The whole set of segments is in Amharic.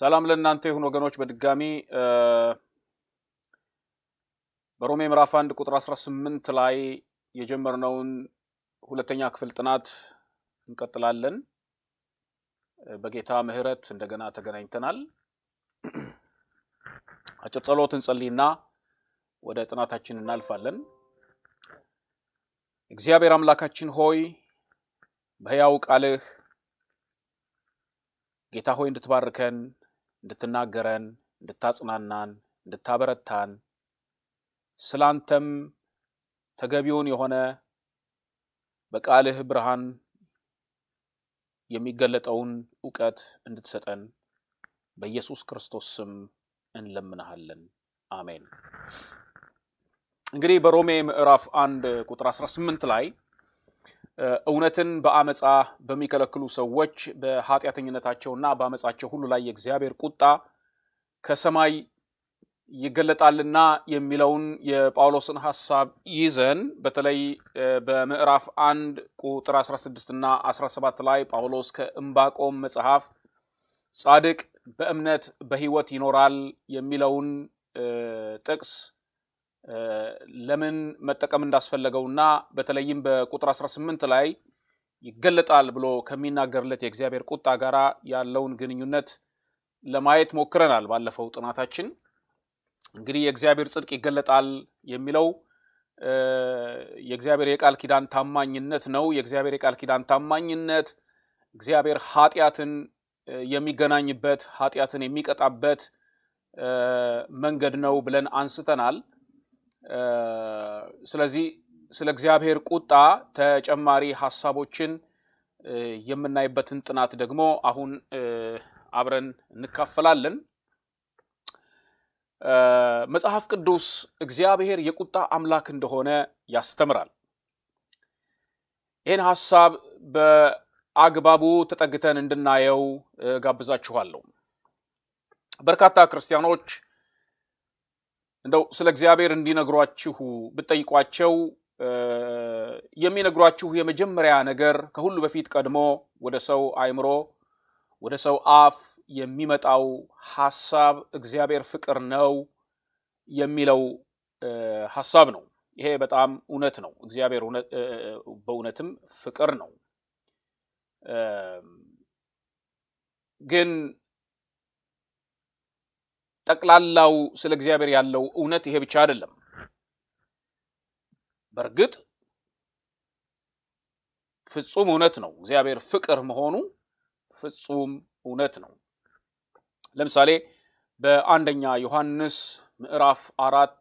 ሰላም ለእናንተ ይሁን ወገኖች። በድጋሚ በሮሜ ምዕራፍ አንድ ቁጥር 18 ላይ የጀመርነውን ሁለተኛ ክፍል ጥናት እንቀጥላለን። በጌታ ምሕረት እንደገና ተገናኝተናል። አጭር ጸሎት እንጸልይና ወደ ጥናታችን እናልፋለን። እግዚአብሔር አምላካችን ሆይ በሕያው ቃልህ ጌታ ሆይ እንድትባርከን እንድትናገረን፣ እንድታጽናናን፣ እንድታበረታን ስላንተም ተገቢውን የሆነ በቃልህ ብርሃን የሚገለጠውን እውቀት እንድትሰጠን በኢየሱስ ክርስቶስ ስም እንለምናሃለን። አሜን። እንግዲህ በሮሜ ምዕራፍ 1 ቁጥር 18 ላይ እውነትን በአመፃ በሚከለክሉ ሰዎች በኃጢአተኝነታቸውና በአመፃቸው ሁሉ ላይ የእግዚአብሔር ቁጣ ከሰማይ ይገለጣልና የሚለውን የጳውሎስን ሀሳብ ይዘን በተለይ በምዕራፍ አንድ ቁጥር 16 እና 17 ላይ ጳውሎስ ከእምባቆም መጽሐፍ ጻድቅ በእምነት በሕይወት ይኖራል የሚለውን ጥቅስ ለምን መጠቀም እንዳስፈለገውና በተለይም በቁጥር 18 ላይ ይገለጣል ብሎ ከሚናገርለት የእግዚአብሔር ቁጣ ጋር ያለውን ግንኙነት ለማየት ሞክረናል ባለፈው ጥናታችን። እንግዲህ የእግዚአብሔር ጽድቅ ይገለጣል የሚለው የእግዚአብሔር የቃል ኪዳን ታማኝነት ነው። የእግዚአብሔር የቃል ኪዳን ታማኝነት እግዚአብሔር ኃጢአትን የሚገናኝበት ኃጢአትን የሚቀጣበት መንገድ ነው ብለን አንስተናል። ስለዚህ ስለ እግዚአብሔር ቁጣ ተጨማሪ ሀሳቦችን የምናይበትን ጥናት ደግሞ አሁን አብረን እንካፈላለን። መጽሐፍ ቅዱስ እግዚአብሔር የቁጣ አምላክ እንደሆነ ያስተምራል። ይህን ሀሳብ በአግባቡ ተጠግተን እንድናየው ጋብዛችኋለሁ። በርካታ ክርስቲያኖች እንደው ስለ እግዚአብሔር እንዲነግሯችሁ ብጠይቋቸው የሚነግሯችሁ የመጀመሪያ ነገር ከሁሉ በፊት ቀድሞ ወደ ሰው አይምሮ ወደ ሰው አፍ የሚመጣው ሐሳብ እግዚአብሔር ፍቅር ነው የሚለው ሐሳብ ነው። ይሄ በጣም እውነት ነው። እግዚአብሔር በእውነትም ፍቅር ነው ግን ጠቅላላው ስለ እግዚአብሔር ያለው እውነት ይሄ ብቻ አይደለም። በእርግጥ ፍጹም እውነት ነው። እግዚአብሔር ፍቅር መሆኑ ፍጹም እውነት ነው። ለምሳሌ በአንደኛ ዮሐንስ ምዕራፍ አራት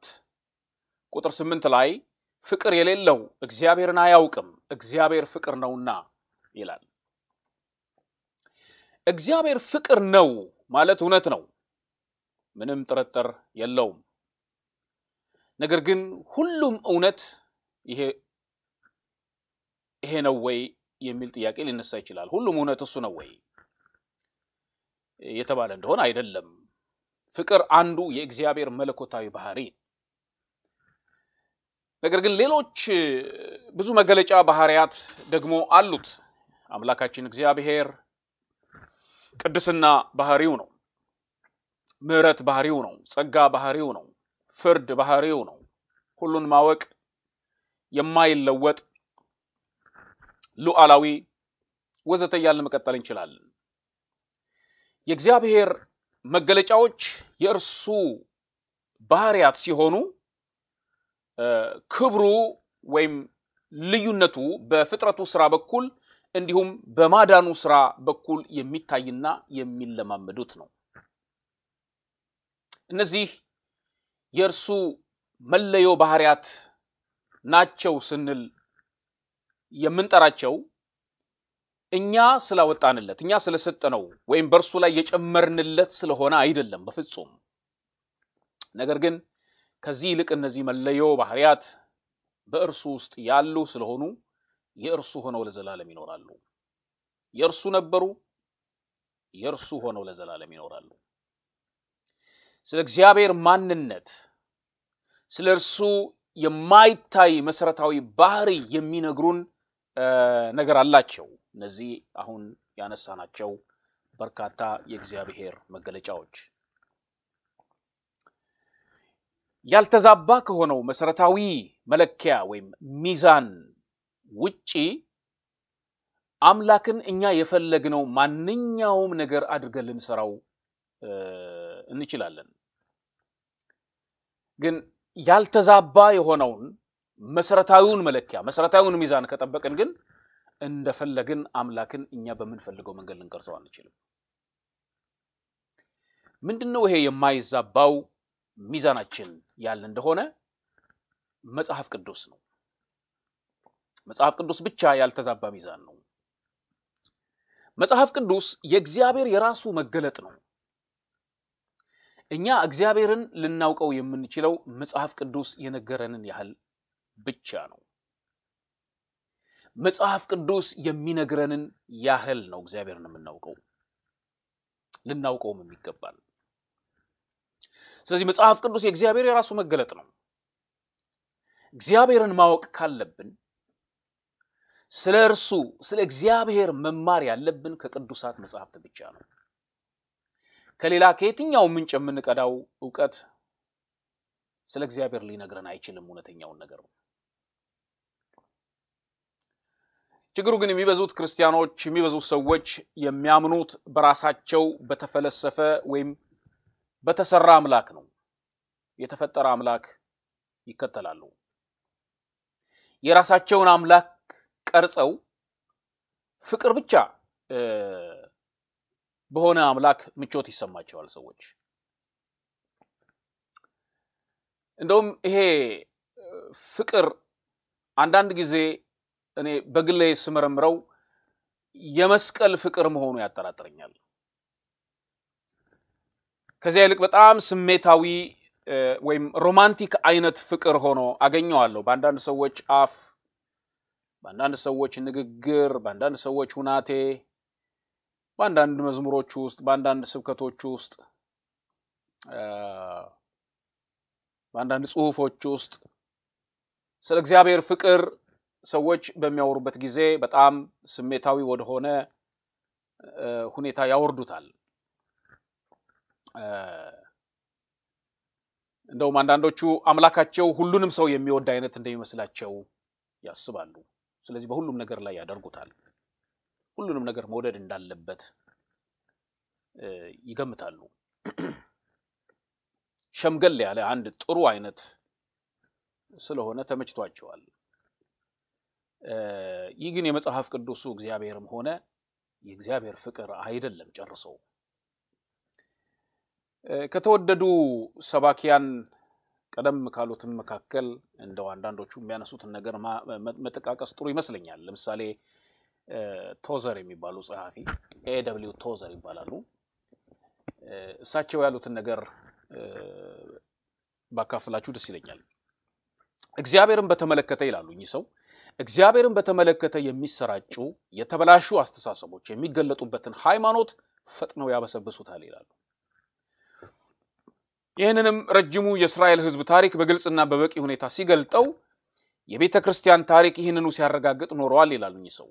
ቁጥር ስምንት ላይ ፍቅር የሌለው እግዚአብሔርን አያውቅም እግዚአብሔር ፍቅር ነውና ይላል። እግዚአብሔር ፍቅር ነው ማለት እውነት ነው። ምንም ጥርጥር የለውም። ነገር ግን ሁሉም እውነት ይሄ ይሄ ነው ወይ የሚል ጥያቄ ሊነሳ ይችላል። ሁሉም እውነት እሱ ነው ወይ የተባለ እንደሆነ አይደለም። ፍቅር አንዱ የእግዚአብሔር መለኮታዊ ባህሪ። ነገር ግን ሌሎች ብዙ መገለጫ ባህሪያት ደግሞ አሉት። አምላካችን እግዚአብሔር ቅድስና ባህሪው ነው። ምሕረት ባህሪው ነው። ጸጋ ባህሪው ነው። ፍርድ ባህሪው ነው። ሁሉን ማወቅ የማይለወጥ ሉዓላዊ ወዘተ እያልን መቀጠል እንችላለን። የእግዚአብሔር መገለጫዎች የእርሱ ባህሪያት ሲሆኑ ክብሩ ወይም ልዩነቱ በፍጥረቱ ስራ በኩል እንዲሁም በማዳኑ ስራ በኩል የሚታይና የሚለማመዱት ነው። እነዚህ የእርሱ መለዮ ባህሪያት ናቸው ስንል የምንጠራቸው እኛ ስላወጣንለት እኛ ስለሰጠነው ወይም በእርሱ ላይ የጨመርንለት ስለሆነ አይደለም በፍጹም። ነገር ግን ከዚህ ይልቅ እነዚህ መለዮ ባህሪያት በእርሱ ውስጥ ያሉ ስለሆኑ የእርሱ ሆነው ለዘላለም ይኖራሉ። የእርሱ ነበሩ፣ የእርሱ ሆነው ለዘላለም ይኖራሉ። ስለ እግዚአብሔር ማንነት፣ ስለ እርሱ የማይታይ መሰረታዊ ባህሪ የሚነግሩን ነገር አላቸው። እነዚህ አሁን ያነሳናቸው በርካታ የእግዚአብሔር መገለጫዎች ያልተዛባ ከሆነው መሰረታዊ መለኪያ ወይም ሚዛን ውጪ አምላክን እኛ የፈለግነው ማንኛውም ነገር አድርገን ልንሰራው እንችላለን። ግን ያልተዛባ የሆነውን መሰረታዊውን መለኪያ መሰረታዊውን ሚዛን ከጠበቅን ግን እንደፈለግን አምላክን እኛ በምንፈልገው መንገድ ልንቀርጸው አንችልም። ምንድን ነው ይሄ የማይዛባው ሚዛናችን ያለ እንደሆነ መጽሐፍ ቅዱስ ነው። መጽሐፍ ቅዱስ ብቻ ያልተዛባ ሚዛን ነው። መጽሐፍ ቅዱስ የእግዚአብሔር የራሱ መገለጥ ነው። እኛ እግዚአብሔርን ልናውቀው የምንችለው መጽሐፍ ቅዱስ የነገረንን ያህል ብቻ ነው። መጽሐፍ ቅዱስ የሚነግረንን ያህል ነው እግዚአብሔርን የምናውቀው ልናውቀውም የሚገባል። ስለዚህ መጽሐፍ ቅዱስ የእግዚአብሔር የራሱ መገለጥ ነው። እግዚአብሔርን ማወቅ ካለብን ስለ እርሱ ስለ እግዚአብሔር መማር ያለብን ከቅዱሳት መጽሐፍት ብቻ ነው። ከሌላ ከየትኛው ምንጭ የምንቀዳው እውቀት ስለ እግዚአብሔር ሊነግረን አይችልም። እውነተኛውን ነገር ነው። ችግሩ ግን የሚበዙት ክርስቲያኖች የሚበዙት ሰዎች የሚያምኑት በራሳቸው በተፈለሰፈ ወይም በተሰራ አምላክ ነው። የተፈጠረ አምላክ ይከተላሉ። የራሳቸውን አምላክ ቀርጸው ፍቅር ብቻ በሆነ አምላክ ምቾት ይሰማቸዋል ሰዎች። እንደውም ይሄ ፍቅር አንዳንድ ጊዜ እኔ በግሌ ስመረምረው የመስቀል ፍቅር መሆኑ ያጠራጥረኛል። ከዚያ ይልቅ በጣም ስሜታዊ ወይም ሮማንቲክ አይነት ፍቅር ሆኖ አገኘዋለሁ በአንዳንድ ሰዎች አፍ፣ በአንዳንድ ሰዎች ንግግር፣ በአንዳንድ ሰዎች ሁናቴ በአንዳንድ መዝሙሮቹ ውስጥ በአንዳንድ ስብከቶቹ ውስጥ በአንዳንድ ጽሁፎች ውስጥ ስለ እግዚአብሔር ፍቅር ሰዎች በሚያወሩበት ጊዜ በጣም ስሜታዊ ወደሆነ ሁኔታ ያወርዱታል። እንደውም አንዳንዶቹ አምላካቸው ሁሉንም ሰው የሚወድ አይነት እንደሚመስላቸው ያስባሉ። ስለዚህ በሁሉም ነገር ላይ ያደርጉታል። ሁሉንም ነገር መውደድ እንዳለበት ይገምታሉ። ሸምገል ያለ አንድ ጥሩ አይነት ስለሆነ ተመችቷቸዋል። ይህ ግን የመጽሐፍ ቅዱሱ እግዚአብሔርም ሆነ የእግዚአብሔር ፍቅር አይደለም ጨርሰው። ከተወደዱ ሰባኪያን ቀደም ካሉትም መካከል እንደው አንዳንዶቹ የሚያነሱትን ነገር መጠቃቀስ ጥሩ ይመስለኛል። ለምሳሌ ቶዘር የሚባሉ ጸሐፊ ኤደብሊው ቶዘር ይባላሉ። እሳቸው ያሉትን ነገር ባካፍላችሁ ደስ ይለኛል። እግዚአብሔርን በተመለከተ ይላሉ እኚህ ሰው እግዚአብሔርን በተመለከተ የሚሰራጩ የተበላሹ አስተሳሰቦች የሚገለጡበትን ሃይማኖት ፈጥነው ያበሰብሱታል ይላሉ። ይህንንም ረጅሙ የእስራኤል ሕዝብ ታሪክ በግልጽና በበቂ ሁኔታ ሲገልጠው የቤተ ክርስቲያን ታሪክ ይህንኑ ሲያረጋግጥ ኖረዋል ይላሉ እኚህ ሰው።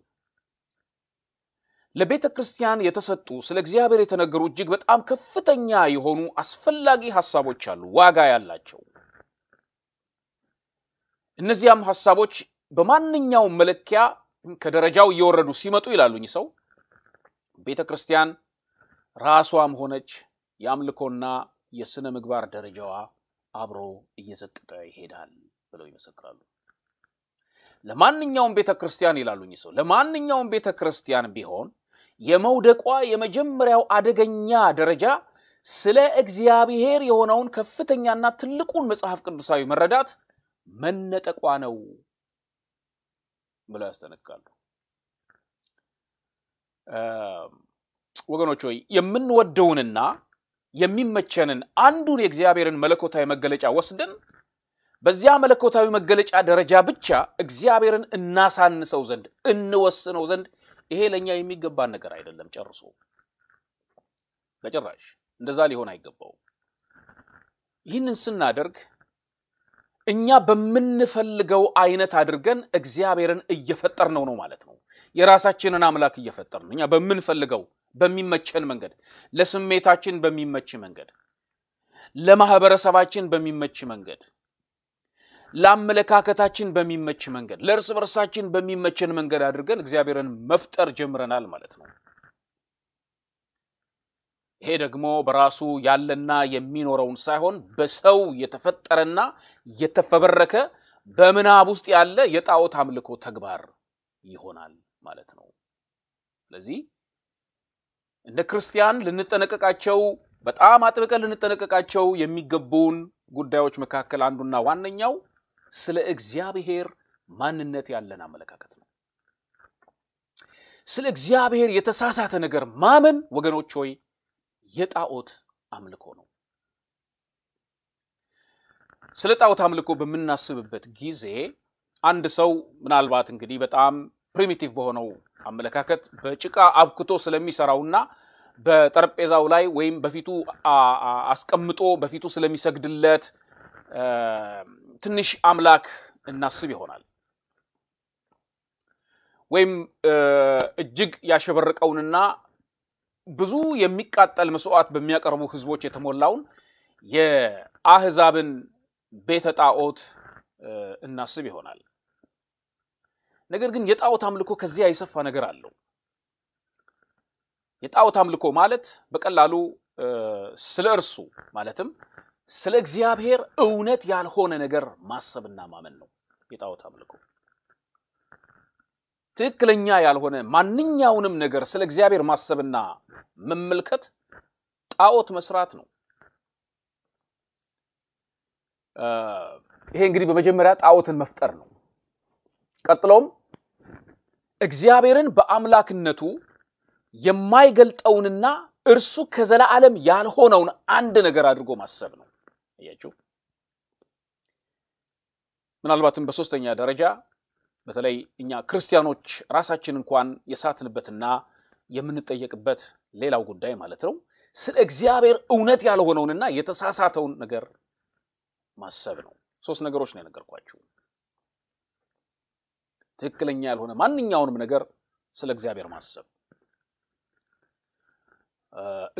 ለቤተ ክርስቲያን የተሰጡ ስለ እግዚአብሔር የተነገሩ እጅግ በጣም ከፍተኛ የሆኑ አስፈላጊ ሀሳቦች አሉ፣ ዋጋ ያላቸው። እነዚያም ሀሳቦች በማንኛውም መለኪያ ከደረጃው እየወረዱ ሲመጡ ይላሉኝ ሰው ቤተ ክርስቲያን ራሷም ሆነች የአምልኮና የስነ ምግባር ደረጃዋ አብሮ እየዘቀጠ ይሄዳል ብለው ይመሰክራሉ። ለማንኛውም ቤተ ክርስቲያን ይላሉኝ ሰው ለማንኛውም ቤተ ክርስቲያን ቢሆን የመውደቋ የመጀመሪያው አደገኛ ደረጃ ስለ እግዚአብሔር የሆነውን ከፍተኛና ትልቁን መጽሐፍ ቅዱሳዊ መረዳት መነጠቋ ነው ብለው ያስጠነቅቃሉ። ወገኖች ሆይ የምንወደውንና የሚመቸንን አንዱን የእግዚአብሔርን መለኮታዊ መገለጫ ወስደን በዚያ መለኮታዊ መገለጫ ደረጃ ብቻ እግዚአብሔርን እናሳንሰው ዘንድ እንወስነው ዘንድ ይሄ ለእኛ የሚገባን ነገር አይደለም። ጨርሶ በጭራሽ እንደዛ ሊሆን አይገባው ይህንን ስናደርግ እኛ በምንፈልገው አይነት አድርገን እግዚአብሔርን እየፈጠርነው ነው ማለት ነው። የራሳችንን አምላክ እየፈጠርን እኛ በምንፈልገው በሚመቸን መንገድ፣ ለስሜታችን በሚመች መንገድ፣ ለማህበረሰባችን በሚመች መንገድ ለአመለካከታችን በሚመች መንገድ ለእርስ በርሳችን በሚመችን መንገድ አድርገን እግዚአብሔርን መፍጠር ጀምረናል ማለት ነው። ይሄ ደግሞ በራሱ ያለና የሚኖረውን ሳይሆን በሰው የተፈጠረና የተፈበረከ በምናብ ውስጥ ያለ የጣዖት አምልኮ ተግባር ይሆናል ማለት ነው። ስለዚህ እንደ ክርስቲያን ልንጠነቀቃቸው በጣም አጥብቀን ልንጠነቀቃቸው የሚገቡን ጉዳዮች መካከል አንዱና ዋነኛው ስለ እግዚአብሔር ማንነት ያለን አመለካከት ነው። ስለ እግዚአብሔር የተሳሳተ ነገር ማመን ወገኖች ሆይ የጣዖት አምልኮ ነው። ስለ ጣዖት አምልኮ በምናስብበት ጊዜ አንድ ሰው ምናልባት እንግዲህ በጣም ፕሪሚቲቭ በሆነው አመለካከት በጭቃ አብክቶ ስለሚሰራውና በጠረጴዛው ላይ ወይም በፊቱ አስቀምጦ በፊቱ ስለሚሰግድለት ትንሽ አምላክ እናስብ ይሆናል ወይም እጅግ ያሸበረቀውንና ብዙ የሚቃጠል መስዋዕት በሚያቀርቡ ህዝቦች የተሞላውን የአህዛብን ቤተ ጣዖት እናስብ ይሆናል። ነገር ግን የጣዖት አምልኮ ከዚያ የሰፋ ነገር አለው። የጣዖት አምልኮ ማለት በቀላሉ ስለ እርሱ ማለትም ስለ እግዚአብሔር እውነት ያልሆነ ነገር ማሰብና ማመን ነው የጣዖት አምልኮ። ትክክለኛ ያልሆነ ማንኛውንም ነገር ስለ እግዚአብሔር ማሰብና መመልከት ጣዖት መስራት ነው። ይሄ እንግዲህ በመጀመሪያ ጣዖትን መፍጠር ነው። ቀጥሎም እግዚአብሔርን በአምላክነቱ የማይገልጠውንና እርሱ ከዘላለም ያልሆነውን አንድ ነገር አድርጎ ማሰብ ነው። ያችሁ ምናልባትም በሶስተኛ ደረጃ በተለይ እኛ ክርስቲያኖች ራሳችን እንኳን የሳትንበትና የምንጠየቅበት ሌላው ጉዳይ ማለት ነው ስለ እግዚአብሔር እውነት ያልሆነውንና የተሳሳተውን ነገር ማሰብ ነው። ሶስት ነገሮች ነው የነገርኳችሁ። ትክክለኛ ያልሆነ ማንኛውንም ነገር ስለ እግዚአብሔር ማሰብ፣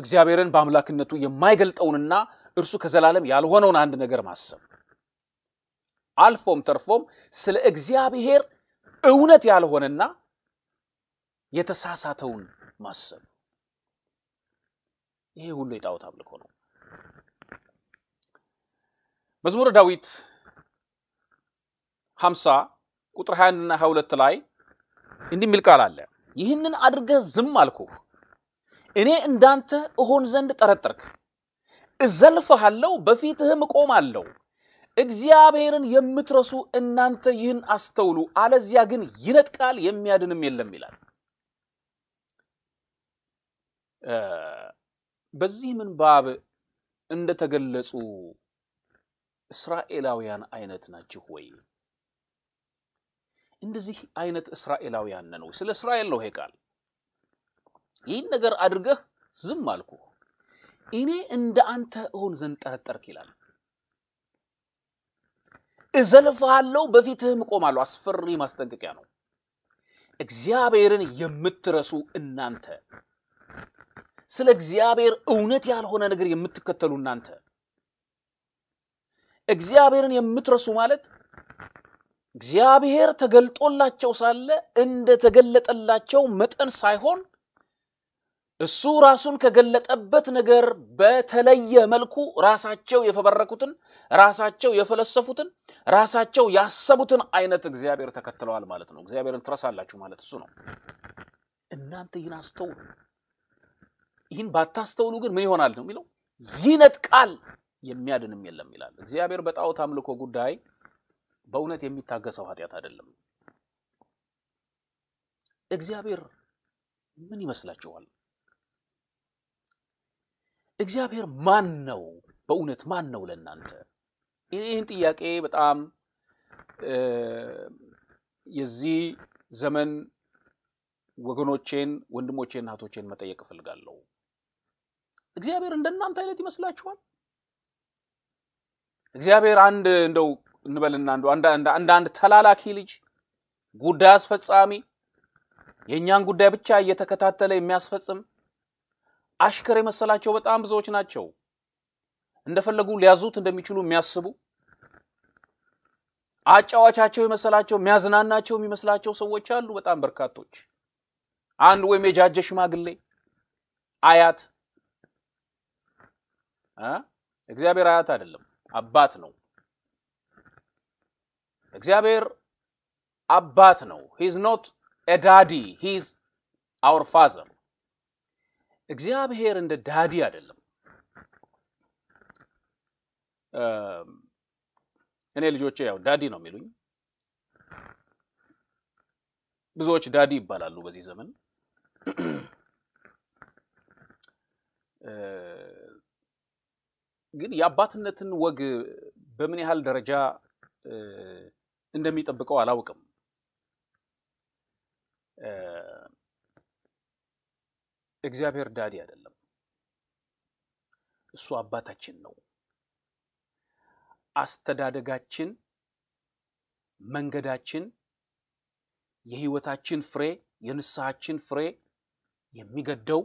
እግዚአብሔርን በአምላክነቱ የማይገልጠውንና እርሱ ከዘላለም ያልሆነውን አንድ ነገር ማሰብ አልፎም ተርፎም ስለ እግዚአብሔር እውነት ያልሆነና የተሳሳተውን ማሰብ ይሄ ሁሉ የጣዖት አምልኮ ነው። መዝሙረ ዳዊት 50 ቁጥር 21 እና 22 ላይ እንዲህ የሚል ቃል አለ። ይህንን አድርገህ ዝም አልኩህ፣ እኔ እንዳንተ እሆን ዘንድ ጠረጠርክ እዘልፈሃለሁ፣ በፊትህም እቆማለሁ። እግዚአብሔርን የምትረሱ እናንተ ይህን አስተውሉ፣ አለዚያ ግን ይነጥቃል የሚያድንም የለም ይላል። በዚህ ምንባብ እንደተገለጹ እስራኤላውያን አይነት ናችሁ ወይ? እንደዚህ አይነት እስራኤላውያን ነን ወይ? ስለ እስራኤል ነው ይሄ ቃል። ይህን ነገር አድርገህ ዝም አልኩህ እኔ እንደ አንተ እሆን ዘንድ ጠረጠርክ ይላል። እዘልፍሃለሁ፣ በፊትህም እቆማለሁ። አስፈሪ ማስጠንቀቂያ ነው። እግዚአብሔርን የምትረሱ እናንተ፣ ስለ እግዚአብሔር እውነት ያልሆነ ነገር የምትከተሉ እናንተ እግዚአብሔርን የምትረሱ ማለት እግዚአብሔር ተገልጦላቸው ሳለ እንደተገለጠላቸው መጠን ሳይሆን እሱ ራሱን ከገለጠበት ነገር በተለየ መልኩ ራሳቸው የፈበረኩትን ራሳቸው የፈለሰፉትን ራሳቸው ያሰቡትን አይነት እግዚአብሔር ተከትለዋል ማለት ነው። እግዚአብሔርን ትረሳላችሁ ማለት እሱ ነው። እናንተ ይህን አስተውሉ። ይህን ባታስተውሉ ግን ምን ይሆናል ነው የሚለው ይነጥቃል፣ የሚያድንም የለም ይላል። እግዚአብሔር በጣዖት አምልኮ ጉዳይ በእውነት የሚታገሰው ኃጢአት አይደለም። እግዚአብሔር ምን ይመስላችኋል? እግዚአብሔር ማን ነው? በእውነት ማን ነው ለእናንተ? ይህን ጥያቄ በጣም የዚህ ዘመን ወገኖቼን፣ ወንድሞቼን፣ እናቶቼን መጠየቅ እፈልጋለሁ። እግዚአብሔር እንደናንተ አይነት ይመስላችኋል? እግዚአብሔር አንድ እንደው እንበልና እንደ አንድ ተላላኪ ልጅ ጉዳይ አስፈጻሚ የእኛን ጉዳይ ብቻ እየተከታተለ የሚያስፈጽም አሽከር የመሰላቸው በጣም ብዙዎች ናቸው። እንደፈለጉ ሊያዙት እንደሚችሉ የሚያስቡ አጫዋቻቸው የመሰላቸው የሚያዝናናቸው የሚመስላቸው ሰዎች አሉ፣ በጣም በርካቶች። አንድ ወይም የጃጀ ሽማግሌ አያት፣ እግዚአብሔር አያት አይደለም አባት ነው። እግዚአብሔር አባት ነው። ሂዝ ኖት ኤ ዳዲ ሂዝ አወር ፋዘር እግዚአብሔር እንደ ዳዲ አይደለም። እኔ ልጆቼ ያው ዳዲ ነው የሚሉኝ። ብዙዎች ዳዲ ይባላሉ በዚህ ዘመን። ግን የአባትነትን ወግ በምን ያህል ደረጃ እንደሚጠብቀው አላውቅም። እግዚአብሔር ዳዲ አይደለም፣ እሱ አባታችን ነው። አስተዳደጋችን፣ መንገዳችን፣ የህይወታችን ፍሬ፣ የንስሐችን ፍሬ የሚገደው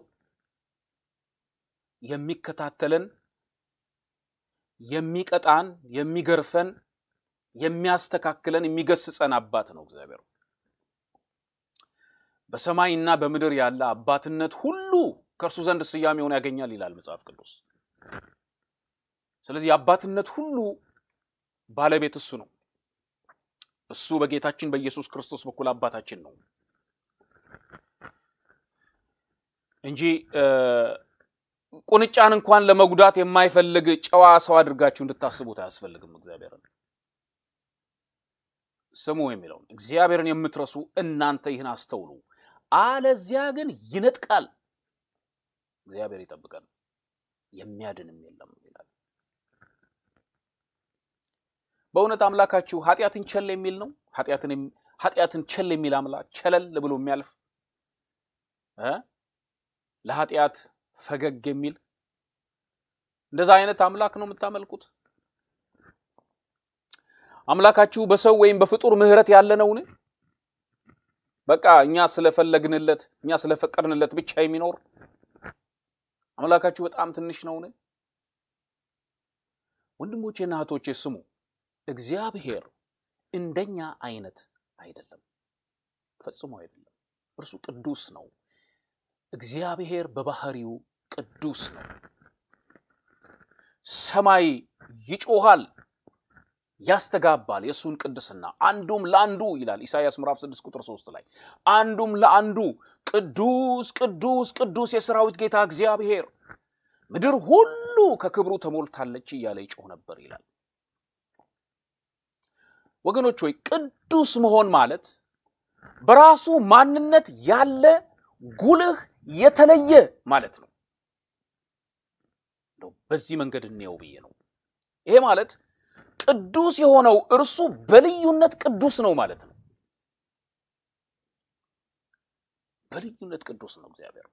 የሚከታተለን የሚቀጣን፣ የሚገርፈን፣ የሚያስተካክለን፣ የሚገስጸን አባት ነው እግዚአብሔር። በሰማይና በምድር ያለ አባትነት ሁሉ ከእርሱ ዘንድ ስያሜውን ያገኛል ይላል መጽሐፍ ቅዱስ። ስለዚህ የአባትነት ሁሉ ባለቤት እሱ ነው። እሱ በጌታችን በኢየሱስ ክርስቶስ በኩል አባታችን ነው እንጂ ቁንጫን እንኳን ለመጉዳት የማይፈልግ ጨዋ ሰው አድርጋችሁ እንድታስቡት አያስፈልግም። እግዚአብሔርን ስሙ የሚለውን እግዚአብሔርን የምትረሱ እናንተ ይህን አስተውሉ። አለዚያ ግን ይነጥቃል። እግዚአብሔር ይጠብቀን፣ የሚያድንም የለም ይላል። በእውነት አምላካችሁ ኃጢአትን ቸል የሚል ነው። ኃጢአትን ቸል የሚል አምላክ ቸለል ብሎ የሚያልፍ ለኃጢአት ፈገግ የሚል እንደዛ አይነት አምላክ ነው የምታመልኩት። አምላካችሁ በሰው ወይም በፍጡር ምህረት ያለ ነውን? በቃ እኛ ስለፈለግንለት እኛ ስለፈቀድንለት ብቻ የሚኖር አምላካችሁ በጣም ትንሽ ነውን? ወንድሞቼና እህቶቼ ስሙ፣ እግዚአብሔር እንደኛ አይነት አይደለም፣ ፈጽሞ አይደለም። እርሱ ቅዱስ ነው። እግዚአብሔር በባህሪው ቅዱስ ነው። ሰማይ ይጮኋል። ያስተጋባል የእሱን ቅድስና። አንዱም ለአንዱ ይላል ኢሳይያስ ምዕራፍ 6 ቁጥር 3 ላይ አንዱም ለአንዱ ቅዱስ ቅዱስ ቅዱስ የሰራዊት ጌታ እግዚአብሔር ምድር ሁሉ ከክብሩ ተሞልታለች እያለ ይጮህ ነበር ይላል። ወገኖች ወይ ቅዱስ መሆን ማለት በራሱ ማንነት ያለ ጉልህ የተለየ ማለት ነው። በዚህ መንገድ እንየው ብዬ ነው። ይሄ ማለት ቅዱስ የሆነው እርሱ በልዩነት ቅዱስ ነው ማለት ነው። በልዩነት ቅዱስ ነው እግዚአብሔር።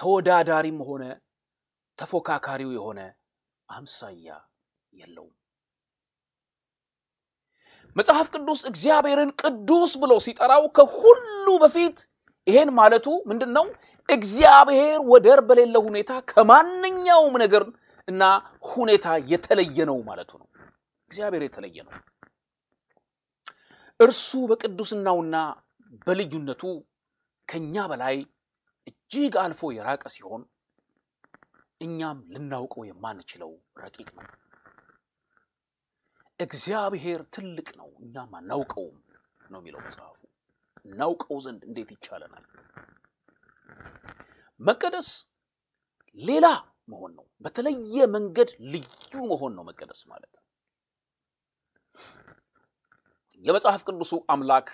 ተወዳዳሪም ሆነ ተፎካካሪው የሆነ አምሳያ የለውም። መጽሐፍ ቅዱስ እግዚአብሔርን ቅዱስ ብሎ ሲጠራው ከሁሉ በፊት ይሄን ማለቱ ምንድን ነው? እግዚአብሔር ወደር በሌለ ሁኔታ ከማንኛውም ነገር እና ሁኔታ የተለየ ነው ማለቱ ነው። እግዚአብሔር የተለየ ነው። እርሱ በቅዱስናውና በልዩነቱ ከኛ በላይ እጅግ አልፎ የራቀ ሲሆን እኛም ልናውቀው የማንችለው ረቂቅ ነው። እግዚአብሔር ትልቅ ነው፣ እኛም አናውቀውም ነው የሚለው መጽሐፉ። እናውቀው ዘንድ እንዴት ይቻለናል? መቀደስ ሌላ መሆን ነው። በተለየ መንገድ ልዩ መሆን ነው መቀደስ ማለት። የመጽሐፍ ቅዱሱ አምላክ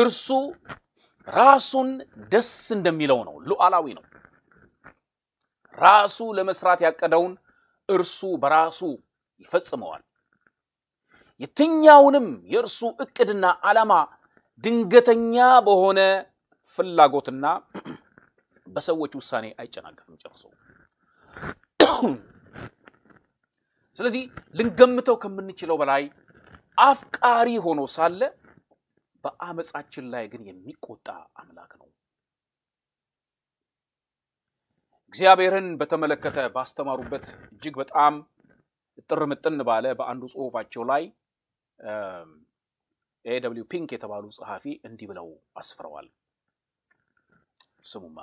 እርሱ ራሱን ደስ እንደሚለው ነው። ሉዓላዊ ነው። ራሱ ለመስራት ያቀደውን እርሱ በራሱ ይፈጽመዋል። የትኛውንም የእርሱ እቅድና ዓላማ ድንገተኛ በሆነ ፍላጎትና በሰዎች ውሳኔ አይጨናገፍም ጨርሶ። ስለዚህ ልንገምተው ከምንችለው በላይ አፍቃሪ ሆኖ ሳለ በአመፃችን ላይ ግን የሚቆጣ አምላክ ነው። እግዚአብሔርን በተመለከተ ባስተማሩበት እጅግ በጣም ጥር ምጥን ባለ በአንዱ ጽሁፋቸው ላይ ኤደብሊው ፒንክ የተባሉ ጸሐፊ እንዲህ ብለው አስፍረዋል። ስሙማ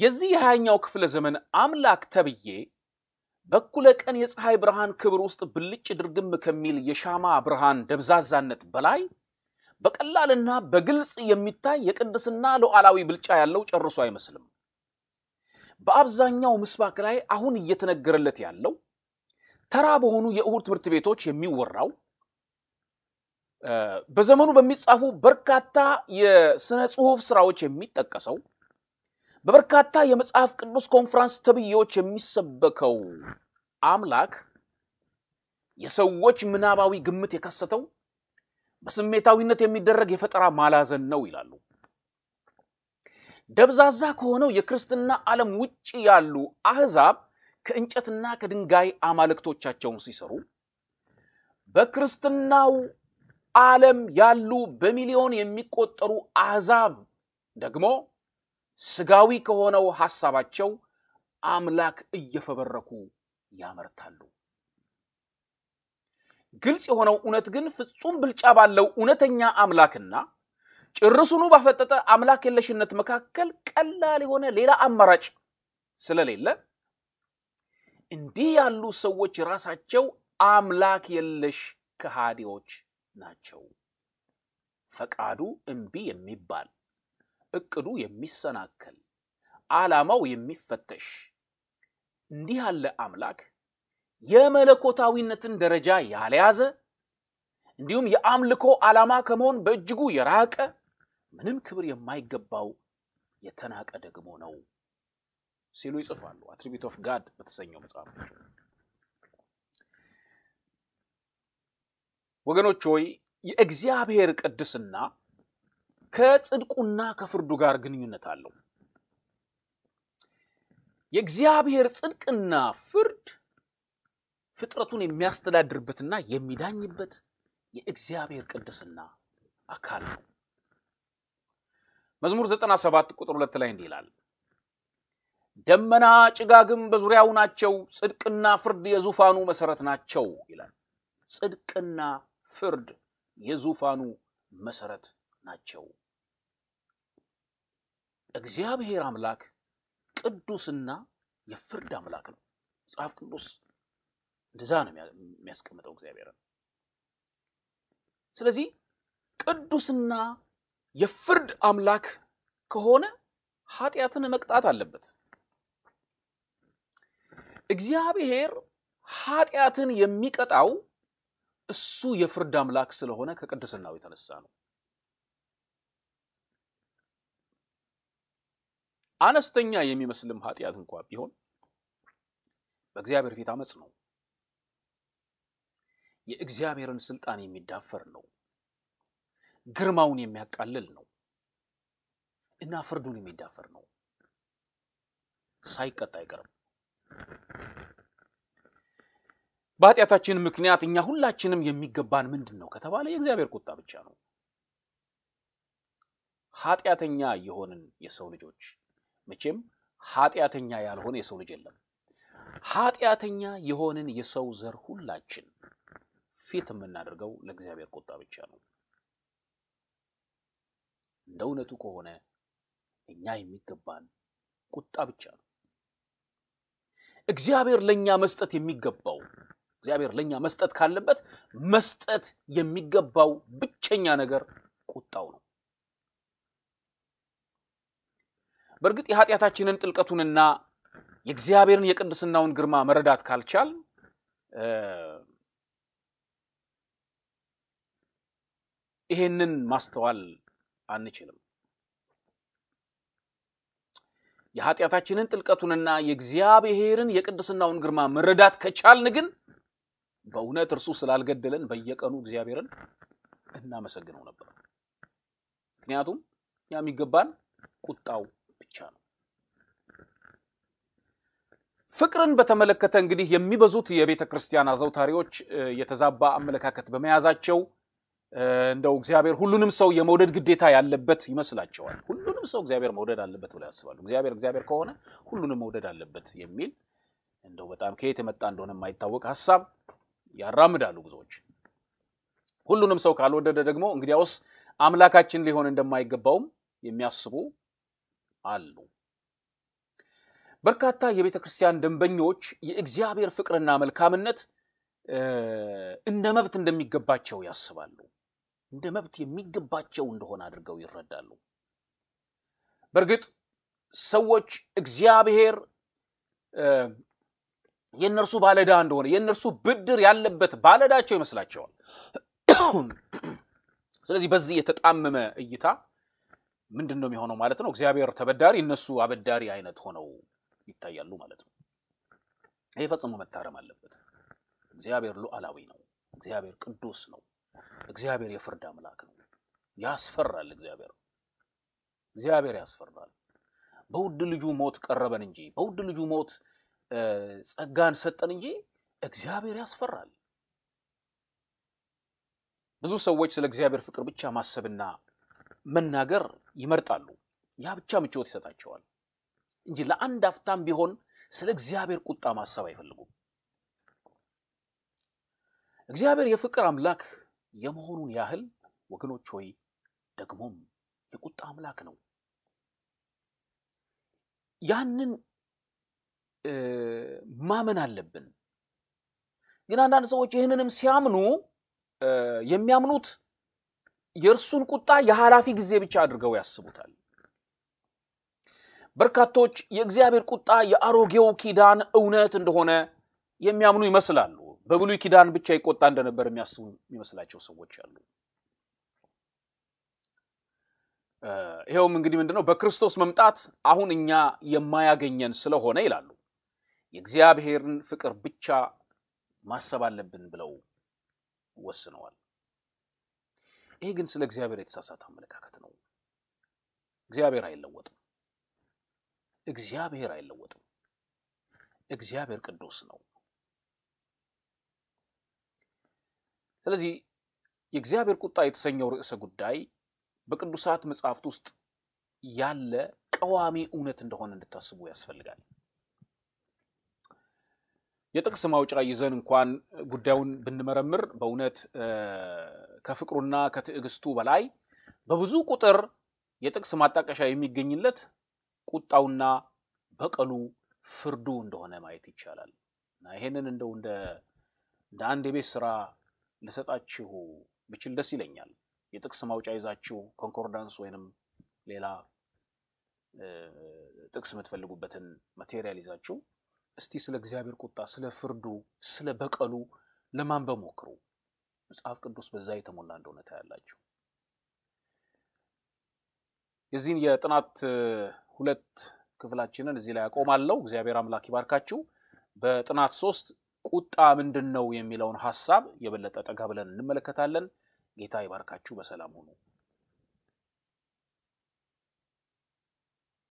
የዚህ የሃያኛው ክፍለ ዘመን አምላክ ተብዬ በኩለ ቀን የፀሐይ ብርሃን ክብር ውስጥ ብልጭ ድርግም ከሚል የሻማ ብርሃን ደብዛዛነት በላይ በቀላልና በግልጽ የሚታይ የቅድስና ሉዓላዊ ብልጫ ያለው ጨርሶ አይመስልም። በአብዛኛው ምስባክ ላይ አሁን እየተነገረለት ያለው ተራ በሆኑ የእሁድ ትምህርት ቤቶች የሚወራው በዘመኑ በሚጻፉ በርካታ የሥነ ጽሑፍ ስራዎች የሚጠቀሰው በበርካታ የመጽሐፍ ቅዱስ ኮንፍራንስ ተብዬዎች የሚሰበከው አምላክ የሰዎች ምናባዊ ግምት የከሰተው በስሜታዊነት የሚደረግ የፈጠራ ማላዘን ነው ይላሉ። ደብዛዛ ከሆነው የክርስትና ዓለም ውጭ ያሉ አህዛብ ከእንጨትና ከድንጋይ አማልክቶቻቸውን ሲሰሩ በክርስትናው ዓለም ያሉ በሚሊዮን የሚቆጠሩ አህዛብ ደግሞ ስጋዊ ከሆነው ሐሳባቸው አምላክ እየፈበረኩ ያመርታሉ። ግልጽ የሆነው እውነት ግን ፍጹም ብልጫ ባለው እውነተኛ አምላክና ጭርሱኑ ባፈጠጠ አምላክ የለሽነት መካከል ቀላል የሆነ ሌላ አማራጭ ስለሌለ እንዲህ ያሉ ሰዎች ራሳቸው አምላክ የለሽ ከሃዲዎች ናቸው። ፈቃዱ እምቢ የሚባል እቅዱ የሚሰናከል፣ ዓላማው የሚፈተሽ እንዲህ ያለ አምላክ የመለኮታዊነትን ደረጃ ያልያዘ እንዲሁም የአምልኮ ዓላማ ከመሆን በእጅጉ የራቀ ምንም ክብር የማይገባው የተናቀ ደግሞ ነው ሲሉ ይጽፋሉ። አትሪቢት ኦፍ ጋድ በተሰኘው መጽሐፋቸው። ወገኖች ሆይ የእግዚአብሔር ቅድስና ከጽድቁና ከፍርዱ ጋር ግንኙነት አለው። የእግዚአብሔር ጽድቅና ፍርድ ፍጥረቱን የሚያስተዳድርበትና የሚዳኝበት የእግዚአብሔር ቅድስና አካል ነው። መዝሙር 97 ቁጥር 2 ላይ እንዲህ ይላል፣ ደመና ጭጋግም በዙሪያው ናቸው፣ ጽድቅና ፍርድ የዙፋኑ መሰረት ናቸው ይላል። ጽድቅና ፍርድ የዙፋኑ መሰረት ናቸው። እግዚአብሔር አምላክ ቅዱስና የፍርድ አምላክ ነው። መጽሐፍ ቅዱስ እንደዛ ነው የሚያስቀምጠው እግዚአብሔር። ስለዚህ ቅዱስና የፍርድ አምላክ ከሆነ ኃጢአትን መቅጣት አለበት። እግዚአብሔር ኃጢአትን የሚቀጣው እሱ የፍርድ አምላክ ስለሆነ ከቅድስናው የተነሳ ነው። አነስተኛ የሚመስልም ኃጢአት እንኳ ቢሆን በእግዚአብሔር ፊት አመፅ ነው። የእግዚአብሔርን ስልጣን የሚዳፈር ነው። ግርማውን የሚያቃልል ነው እና ፍርዱን የሚዳፈር ነው። ሳይቀጣ አይቀርም። በኃጢአታችን ምክንያት እኛ ሁላችንም የሚገባን ምንድን ነው ከተባለ የእግዚአብሔር ቁጣ ብቻ ነው። ኃጢአተኛ የሆንን የሰው ልጆች መቼም ኃጢአተኛ ያልሆነ የሰው ልጅ የለም። ኃጢአተኛ የሆንን የሰው ዘር ሁላችን ፊት የምናደርገው ለእግዚአብሔር ቁጣ ብቻ ነው። እንደ እውነቱ ከሆነ እኛ የሚገባን ቁጣ ብቻ ነው። እግዚአብሔር ለእኛ መስጠት የሚገባው እግዚአብሔር ለእኛ መስጠት ካለበት መስጠት የሚገባው ብቸኛ ነገር ቁጣው ነው። በእርግጥ የኃጢአታችንን ጥልቀቱንና የእግዚአብሔርን የቅድስናውን ግርማ መረዳት ካልቻል ይሄንን ማስተዋል አንችልም። የኃጢአታችንን ጥልቀቱንና የእግዚአብሔርን የቅድስናውን ግርማ መረዳት ከቻልን ግን በእውነት እርሱ ስላልገደለን በየቀኑ እግዚአብሔርን እናመሰግነው ነበር። ምክንያቱም ያ የሚገባን ቁጣው ብቻ ነው። ፍቅርን በተመለከተ እንግዲህ የሚበዙት የቤተ ክርስቲያን አዘውታሪዎች የተዛባ አመለካከት በመያዛቸው እንደው እግዚአብሔር ሁሉንም ሰው የመውደድ ግዴታ ያለበት ይመስላቸዋል። ሁሉንም ሰው እግዚአብሔር መውደድ አለበት ብለው ያስባሉ። እግዚአብሔር እግዚአብሔር ከሆነ ሁሉንም መውደድ አለበት የሚል እንደው በጣም ከየት የመጣ እንደሆነ የማይታወቅ ሀሳብ ያራምዳሉ ብዙዎች። ሁሉንም ሰው ካልወደደ ደግሞ እንግዲያውስ አምላካችን ሊሆን እንደማይገባውም የሚያስቡ አሉ። በርካታ የቤተ ክርስቲያን ደንበኞች የእግዚአብሔር ፍቅርና መልካምነት እንደ መብት እንደሚገባቸው ያስባሉ። እንደ መብት የሚገባቸው እንደሆነ አድርገው ይረዳሉ። በእርግጥ ሰዎች እግዚአብሔር የእነርሱ ባለዕዳ እንደሆነ የእነርሱ ብድር ያለበት ባለዕዳቸው ይመስላቸዋል። ስለዚህ በዚህ የተጣመመ እይታ ምንድን ነው የሚሆነው ማለት ነው። እግዚአብሔር ተበዳሪ፣ እነሱ አበዳሪ አይነት ሆነው ይታያሉ ማለት ነው። ይሄ ፈጽሞ መታረም አለበት። እግዚአብሔር ሉዓላዊ ነው። እግዚአብሔር ቅዱስ ነው። እግዚአብሔር የፍርድ አምላክ ነው። ያስፈራል። እግዚአብሔር እግዚአብሔር ያስፈራል። በውድ ልጁ ሞት ቀረበን እንጂ በውድ ልጁ ሞት ጸጋን ሰጠን እንጂ እግዚአብሔር ያስፈራል። ብዙ ሰዎች ስለ እግዚአብሔር ፍቅር ብቻ ማሰብና መናገር ይመርጣሉ። ያ ብቻ ምቾት ይሰጣቸዋል እንጂ ለአንድ አፍታም ቢሆን ስለ እግዚአብሔር ቁጣ ማሰብ አይፈልጉም። እግዚአብሔር የፍቅር አምላክ የመሆኑን ያህል ወገኖች ሆይ ደግሞም የቁጣ አምላክ ነው። ያንን ማመን አለብን። ግን አንዳንድ ሰዎች ይህንንም ሲያምኑ የሚያምኑት የእርሱን ቁጣ የኃላፊ ጊዜ ብቻ አድርገው ያስቡታል። በርካቶች የእግዚአብሔር ቁጣ የአሮጌው ኪዳን እውነት እንደሆነ የሚያምኑ ይመስላሉ። በብሉይ ኪዳን ብቻ ይቆጣ እንደነበር የሚያስቡ የሚመስላቸው ሰዎች አሉ። ይኸውም እንግዲህ ምንድነው? በክርስቶስ መምጣት አሁን እኛ የማያገኘን ስለሆነ ይላሉ የእግዚአብሔርን ፍቅር ብቻ ማሰብ አለብን ብለው ወስነዋል። ይሄ ግን ስለ እግዚአብሔር የተሳሳተ አመለካከት ነው። እግዚአብሔር አይለወጥም። እግዚአብሔር አይለወጥም። እግዚአብሔር ቅዱስ ነው። ስለዚህ የእግዚአብሔር ቁጣ የተሰኘው ርዕሰ ጉዳይ በቅዱሳት መጽሐፍት ውስጥ ያለ ቀዋሚ እውነት እንደሆነ እንድታስቡ ያስፈልጋል። የጥቅስ ማውጫ ይዘን እንኳን ጉዳዩን ብንመረምር በእውነት ከፍቅሩና ከትዕግስቱ በላይ በብዙ ቁጥር የጥቅስ ማጣቀሻ የሚገኝለት ቁጣውና በቀሉ ፍርዱ እንደሆነ ማየት ይቻላል። እና ይሄንን እንደው እንደ እንደ አንድ የቤት ስራ ልሰጣችሁ ብችል ደስ ይለኛል። የጥቅስ ማውጫ ይዛችሁ ኮንኮርዳንስ ወይንም ሌላ ጥቅስ የምትፈልጉበትን ማቴሪያል ይዛችሁ እስቲ ስለ እግዚአብሔር ቁጣ፣ ስለ ፍርዱ፣ ስለ በቀሉ ለማንበብ ሞክሩ። መጽሐፍ ቅዱስ በዛ የተሞላ እንደሆነ ታያላችሁ። የዚህን የጥናት ሁለት ክፍላችንን እዚህ ላይ አቆማለሁ። እግዚአብሔር አምላክ ይባርካችሁ። በጥናት ሶስት ቁጣ ምንድን ነው የሚለውን ሀሳብ የበለጠ ጠጋ ብለን እንመለከታለን። ጌታ ይባርካችሁ። በሰላም ሁኑ።